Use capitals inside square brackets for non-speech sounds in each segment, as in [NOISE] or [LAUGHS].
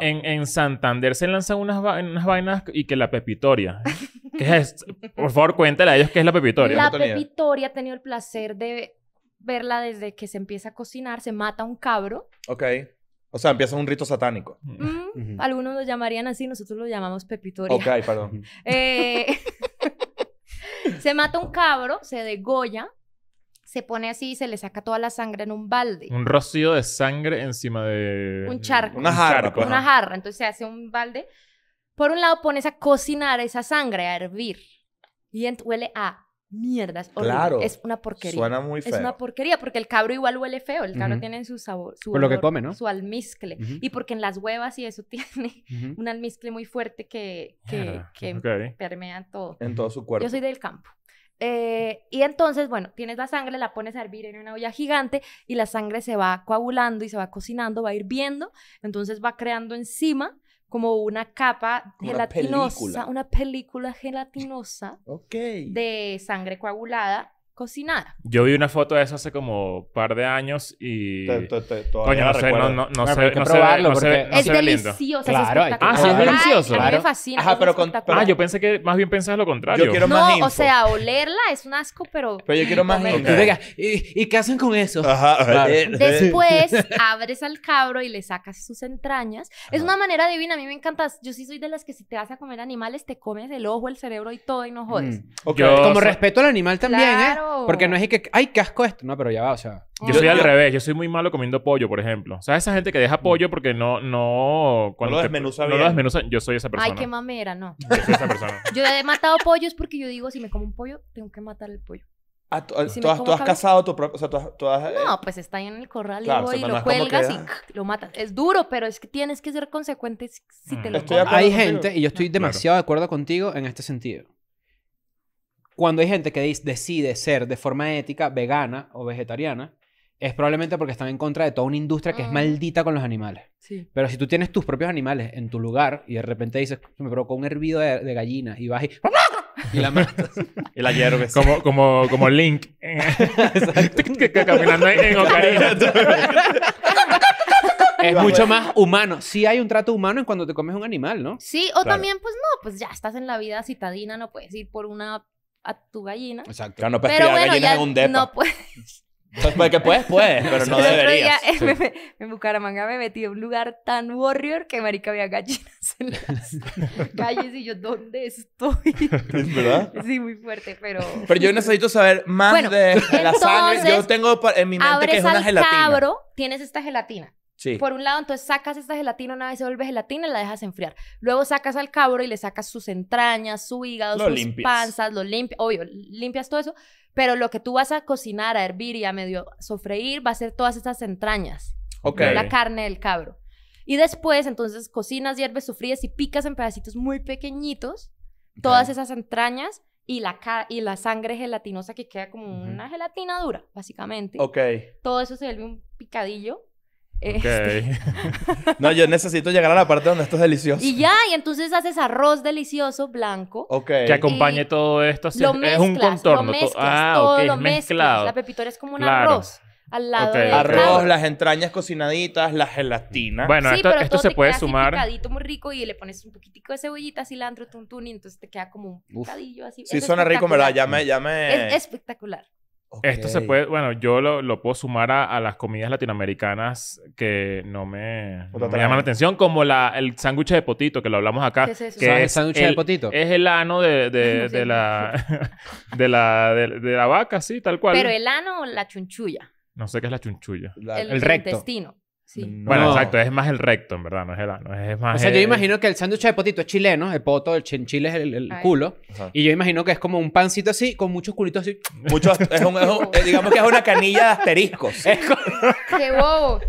en, Santander se lanzan unas, vainas y que la pepitoria. es? Por favor, cuéntale a ellos qué es la pepitoria. La pepitoria he tenido el placer de verla desde que se empieza a cocinar, se mata un cabro. Ok. O sea, empieza un rito satánico. Mm, algunos lo llamarían así, nosotros lo llamamos pepitoria. Ok, perdón. Eh, [LAUGHS] se mata un cabro, se degolla, se pone así y se le saca toda la sangre en un balde. Un rocío de sangre encima de... Un charco. Una jarra. Pues. Una jarra. Entonces se hace un balde. Por un lado pones a cocinar esa sangre, a hervir. Y huele a mierdas. Claro. Es una porquería. Suena Es una porquería porque el cabro igual huele feo. El cabro tiene su sabor. Su lo que come, ¿no? Su almizcle. Y porque en las huevas y eso [LAUGHS] tiene un almizcle muy fuerte que, que, que permea todo. En todo su cuerpo. Yo soy del campo. Eh, y entonces, bueno, tienes la sangre, la pones a hervir en una olla gigante y la sangre se va coagulando y se va cocinando, va hirviendo, entonces va creando encima como una capa gelatinosa, una película, gelatinosa de sangre coagulada cocinada. Yo vi una foto de eso hace como par de años y... Coño, no sé, no, no, no sé, no sé no sé es delicioso. Claro, ah, sí, es delicioso. me fascina. Ajá, pero, con, Ah, yo pensé que más bien pensabas lo contrario. Yo quiero no, más o sea, olerla es un asco, pero... Pero yo quiero más y, ¿qué hacen con eso? Ajá. Eh, eh. Después abres al cabro y le sacas sus entrañas. Es una manera divina, a mí me encanta. Yo sí soy de las que si te vas a comer animales, te comes el ojo, el cerebro y todo y no jodes. Mm, como respeto al animal también, ¿eh? claro, porque no es que, ay, qué asco esto. No, pero ya va, o sea. Yo soy al revés, yo soy muy malo comiendo pollo, por ejemplo. O sea, esa gente que deja mm. pollo porque no, no, cuando lo bien. no lo yo soy esa persona. Ay, qué mamera, no. Yo soy esa persona. [LAUGHS] Yo he matado pollos porque yo digo, si me como un pollo, tengo que matar el pollo. Ah, tú, has, casado tu propio. sea, tú eh, No, pues está ahí en el corral y, lo cuelgas y ah. lo matas. Es duro, pero es que tienes que ser consecuente si te mm. lo Hay gente, y yo estoy demasiado de acuerdo contigo en este sentido. Cuando hay gente que decide ser de forma ética vegana o vegetariana, es probablemente porque están en contra de toda una industria que es ah. maldita con los animales. Pero si tú tienes tus propios animales en tu lugar y de repente dices, me provocó un hervido de, gallina y vas y... [LAUGHS] Y la matas. [LAUGHS] y la hierves. Como, como, como Link. [LAUGHS] Caminando en Ocarina. es mucho más humano. Sí hay un trato humano en cuando te comes un animal, ¿no? Sí, o también, pues no, pues ya estás en la vida citadina, no puedes ir por una a tu gallina. Exacto. Claro, no pues, pero bueno, gallinas en un depa. No puedes. Pues, pues que puedes, puedes, pero no [LAUGHS] deberías. Eh, me, me, en Bucaramanga me metí en un lugar tan warrior que marica había gallinas en las [LAUGHS] calles y yo, ¿dónde estoy? ¿Es verdad? Sí, muy fuerte, pero... Pero yo necesito saber más de, las entonces, Yo tengo en mi mente que es una gelatina. Cabro, tienes esta gelatina. Por un lado, entonces sacas esta gelatina, una vez se vuelve gelatina, la dejas enfriar. Luego sacas al cabro y le sacas sus entrañas, su hígado, sus panzas, lo limpias, obvio, limpias todo eso. Pero lo que tú vas a cocinar, a hervir y a medio sofreír va a ser todas esas entrañas. Ok. la carne del cabro. Y después, entonces, cocinas, hierves, sofríes y picas en pedacitos muy pequeñitos todas esas entrañas y la, y la sangre gelatinosa que queda como una gelatina dura, básicamente. Ok. Todo eso se vuelve un picadillo este. no, yo necesito llegar a la parte donde esto es delicioso. Y ya, y entonces haces arroz delicioso blanco. Que acompañe todo esto. lo es un contorno. Lo ah, todo lo mezclas. La pepitoria es como un arroz. Al lado de Arroz, las entrañas cocinaditas, la gelatina. Bueno, esto, se puede sumar. Un picadito muy rico y le pones un poquitico de cebollita, cilantro, tuntún y entonces te queda como un picadillo así. Sí, suena rico, ¿verdad? me, ya me... Es espectacular. Esto se puede, bueno, yo lo, puedo sumar a, las comidas latinoamericanas que no me, llaman la atención, como la, el sándwich de potito, que lo hablamos acá. es Que sándwich de potito? Es el ano de, [LAUGHS] la, [LAUGHS] de, la, vaca, sí, tal cual. Pero el ano o la chunchulla. No sé qué es la chunchulla. el, el, intestino. Bueno, exacto, es más el recto, en verdad, no es el o sea, yo imagino que el sándwich de potito es chileno, el poto, el chinchil es el, culo. Y yo imagino que es como un pancito así, con muchos culitos así. Muchos, eh, digamos que es una canilla de asteriscos. [LAUGHS] ¡Qué bobo!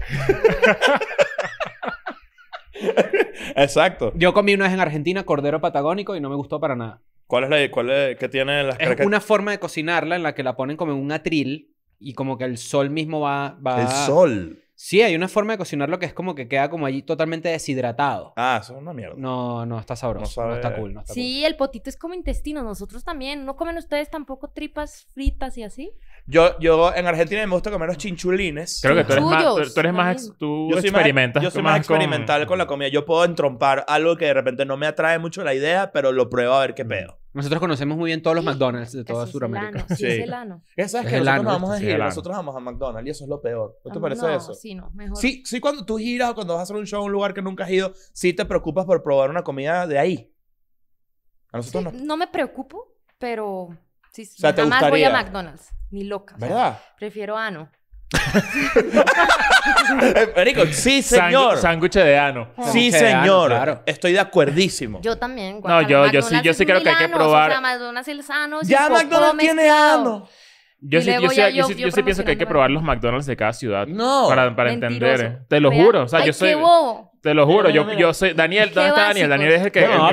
exacto. Yo comí una vez en Argentina cordero patagónico y no me gustó para nada. ¿Cuál es la cuál es, tiene Es una forma de cocinarla en la que la ponen como en un atril y como que el sol mismo va. va... El sol. Sí, hay una forma de cocinarlo que es como que queda como allí totalmente deshidratado. Ah, eso es una mierda. No, no, está sabroso. No, está cool. No está sí, el potito es como intestino. Nosotros también. ¿No comen ustedes tampoco tripas fritas y así? Yo, yo en Argentina me gusta comer los chinchulines. Creo que tú eres más, tú, eres más, tú experimentas. Más, más, experimental con... con... la comida. Yo puedo entrompar algo que de repente no me atrae mucho la idea, pero lo pruebo a ver qué mm. pedo. Nosotros conocemos muy bien todos los McDonald's de toda Sudamérica. Sí, es el ano. Es, es que nosotros vamos a ir, nosotros vamos a McDonald's y eso es lo peor. ¿No te parece no, eso? Sí, no, mejor. Sí, sí, cuando tú giras o cuando vas a hacer un show a un lugar que nunca has ido, sí te preocupas por probar una comida de ahí. A nosotros no. No me preocupo, pero sí, o sea, jamás voy a McDonald's, ni loca. ¿Verdad? prefiero ano. Ah, [LAUGHS] sí, señor. Sándwich de ano. Sí, señor. claro. Estoy de acuerdísimo. Yo también. No, yo- yo sí- yo sí creo que hay que probar. ya McDonald's tiene ano. Yo sí, yo yo- yo sí- pienso que hay que probar los McDonald's de cada ciudad. No. Para, para entender. Te lo juro. O sea, yo soy. Te lo juro. Yo, yo soy. Daniel, ¿dónde está Daniel? Daniel es que. No,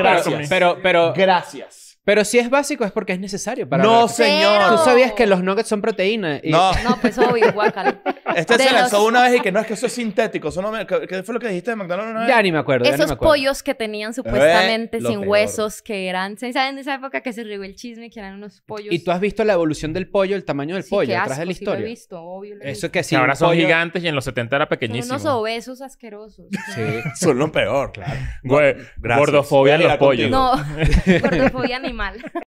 pero, pero, Gracias. Pero si es básico es porque es necesario para... No, señor. Tú sabías que los nuggets son proteína. No. No, pues obvio, guácala. Este se lanzó una vez y que no es que eso es sintético. Eso no me- ¿Qué fue lo que dijiste de McDonald's Ya ni me acuerdo. ya me Esos pollos que tenían supuestamente eh, sin huesos, que eran, saben de esa época que se regó el chisme que eran unos pollos? ¿Y tú has visto la evolución del pollo, el tamaño del pollo, qué atrás de la sí lo he visto, obvio. Eso que sí. ahora son gigantes y en los 70 era pequeñísimo. Son unos obesos asquerosos. Sí. Son lo peor, claro. Güey, Gordofobia en los pollos. No, gordofobia mal.